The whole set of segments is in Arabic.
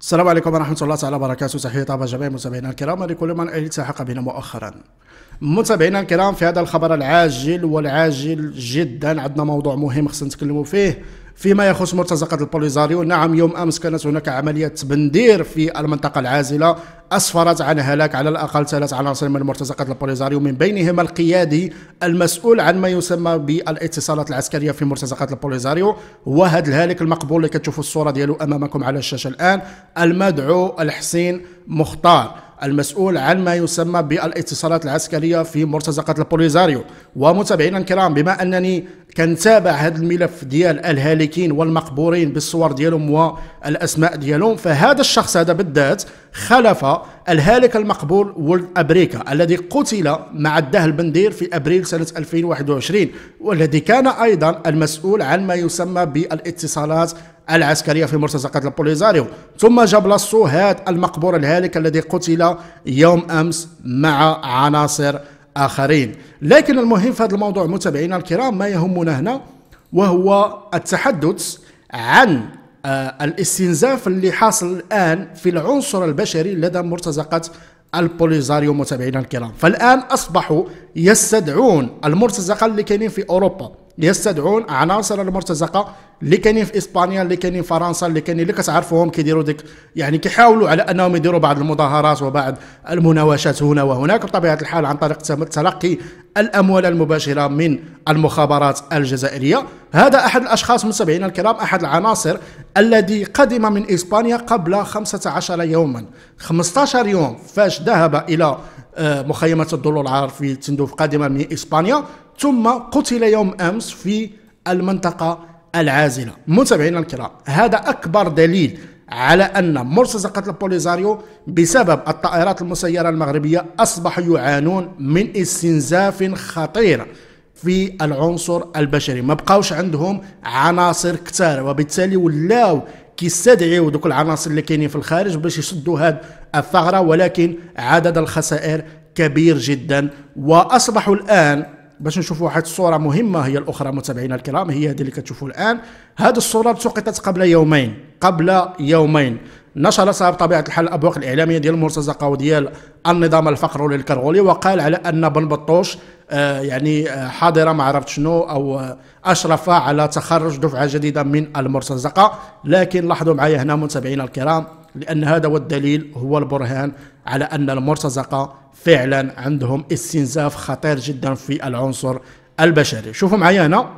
السلام عليكم ورحمة الله تعالى وبركاته تحية طابة جميع متابعينا الكرام لكل من التحق بنا مؤخرا متابعينا الكرام في هذا الخبر العاجل والعاجل جدا عندنا موضوع مهم خصنا نتكلموا فيه فيما يخص مرتزقة البوليزاريو نعم يوم أمس كانت هناك عملية تبندير في المنطقة العازلة أسفرت عن هلاك على الأقل ثلاث عناصر من مرتزقة البوليزاريو من بينهم القيادي المسؤول عن ما يسمى بالاتصالات العسكرية في مرتزقة البوليزاريو وهذا الهالك المقبول اللي كتشوفوا الصورة ديالو أمامكم على الشاشة الآن المدعو الحسين مختار المسؤول عن ما يسمى بالاتصالات العسكرية في مرتزقة البوليزاريو ومتابعينا الكرام بما أنني كنتابع هذا الملف ديال الهالكين والمقبورين بالصور ديالهم والأسماء ديالهم فهذا الشخص هذا بالذات خلف الهالك المقبور ولد أبريكا الذي قتل مع الده البندير في أبريل سنة 2021 والذي كان أيضا المسؤول عن ما يسمى بالاتصالات العسكرية في مرتزقة البوليزاريو ثم جاب لاسو هذا المقبور الهالك الذي قتل يوم أمس مع عناصر آخرين لكن المهم في هذا الموضوع متابعينا الكرام ما يهمنا هنا وهو التحدث عن آه، الاستنزاف اللي حاصل الآن في العنصر البشري لدى مرتزقة البوليزاريو متابعينا الكرام فالآن أصبحوا يستدعون المرتزقة اللي كاينين في أوروبا يستدعون عناصر المرتزقه اللي كاينين في اسبانيا اللي كاينين في فرنسا اللي كاينين اللي كتعرفوهم كيديروا ديك يعني كيحاولوا على انهم يديروا بعض المظاهرات وبعض المناوشات هنا وهناك بطبيعه الحال عن طريق تلقي الاموال المباشره من المخابرات الجزائريه هذا احد الاشخاص متابعينا الكرام احد العناصر الذي قدم من اسبانيا قبل 15 يوما 15 يوم فاش ذهب الى آه، مخيمة العار في تندوف قادمة من إسبانيا ثم قتل يوم أمس في المنطقة العازلة متابعينا الكرام هذا أكبر دليل على أن مرتزقة البوليزاريو بسبب الطائرات المسيرة المغربية أصبحوا يعانون من استنزاف خطير في العنصر البشري ما بقاوش عندهم عناصر كثار وبالتالي ولاو كيستدعيو دوك العناصر اللي كاينين في الخارج باش يسدوا هاد الثغره ولكن عدد الخسائر كبير جدا واصبحوا الان باش نشوفوا واحد الصوره مهمه هي الاخرى متابعينا الكرام هي هذه اللي كتشوفوا الان هذه الصوره سقطت قبل يومين قبل يومين نشرتها بطبيعه الحال الابواق الاعلاميه ديال المرتزقة وديال النظام الفقري للكرغولي وقال على ان بن بطوش آه، يعني آه، حاضره ما عرفت شنو او آه، اشرف على تخرج دفعه جديده من المرتزقه لكن لاحظوا معايا هنا متابعينا الكرام لأن هذا هو الدليل هو البرهان على أن المرتزقة فعلا عندهم استنزاف خطير جدا في العنصر البشري شوفوا معايا هنا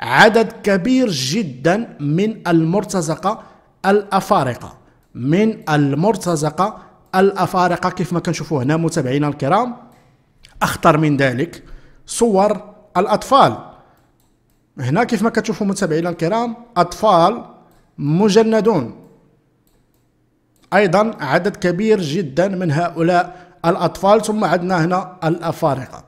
عدد كبير جدا من المرتزقة الأفارقة من المرتزقة الأفارقة كيف ما كنشوفوا هنا متابعينا الكرام أخطر من ذلك صور الأطفال هنا كيف ما كتشوفوا متابعينا الكرام أطفال مجندون أيضا عدد كبير جدا من هؤلاء الأطفال ثم عندنا هنا الأفارقة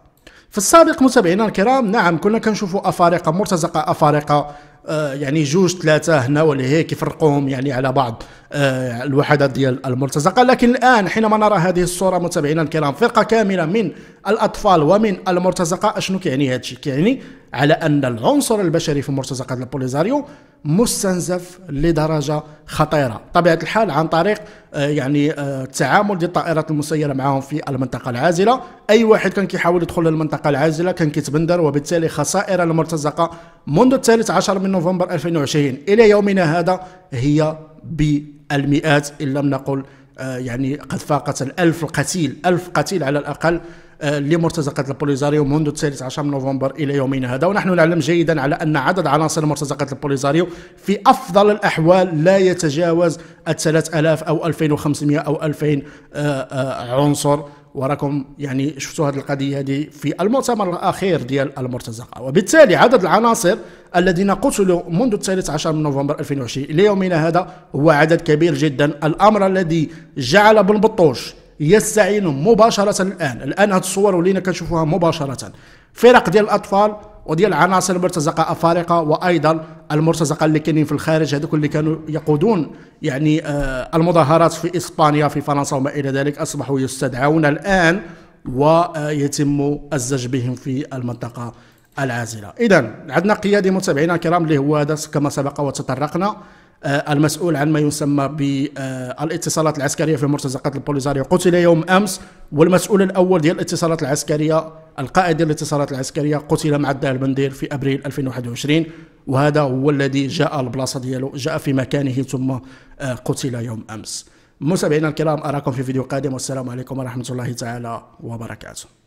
في السابق متابعينا الكرام نعم كنا كنشوفوا أفارقة مرتزقة أفارقة آه يعني جوج ثلاثة هنا ولا هيك يفرقوهم يعني على بعض آه الوحدات ديال المرتزقة لكن الآن حينما نرى هذه الصورة متابعينا الكرام فرقة كاملة من الأطفال ومن المرتزقة أشنو كيعني هذا الشيء كيعني على أن العنصر البشري في مرتزقة البوليزاريو مستنزف لدرجة خطيرة طبيعة الحال عن طريق آه، يعني آه، التعامل ديال الطائرات المسيرة معهم في المنطقة العازلة أي واحد كان كيحاول يدخل للمنطقة العازلة كان كيتبندر وبالتالي خسائر المرتزقة منذ الثالث عشر من نوفمبر 2020 إلى يومنا هذا هي بالمئات إن لم نقل آه، يعني قد فاقت الألف القتيل ألف قتيل على الأقل آه، لمرتزقة البوليزاريو منذ 13 من نوفمبر إلى يومنا هذا ونحن نعلم جيدا على أن عدد عناصر مرتزقة البوليزاريو في أفضل الأحوال لا يتجاوز 3000 أو 2500 أو 2000 آه، آه، عنصر وراكم يعني شفتوا هذه القضيه هذه في المؤتمر الاخير ديال المرتزقه وبالتالي عدد العناصر الذين قتلوا منذ 13 من نوفمبر 2020 الى يومنا هذا هو عدد كبير جدا الامر الذي جعل بن بطوش يستعينوا مباشرة الآن الآن هاد الصور ولينا كنشوفوها مباشرة فرق ديال الأطفال وديال عناصر المرتزقه افارقه وايضا المرتزقه اللي كاينين في الخارج هذوك اللي كانوا يقودون يعني آه المظاهرات في اسبانيا في فرنسا وما الى ذلك اصبحوا يستدعون الان ويتم الزج بهم في المنطقه العازله اذا عندنا قيادي متابعينا الكرام اللي هو هذا كما سبق وتطرقنا آه، المسؤول عن ما يسمى بالاتصالات آه، العسكريه في مرتزقات البوليزاريو قتل يوم امس والمسؤول الاول ديال الاتصالات العسكريه القائد ديال الاتصالات العسكريه قتل مع الدار البندير في ابريل 2021 وهذا هو الذي جاء البلاصه ديالو جاء في مكانه ثم آه، قتل يوم امس متابعينا الكرام اراكم في فيديو قادم والسلام عليكم ورحمه الله تعالى وبركاته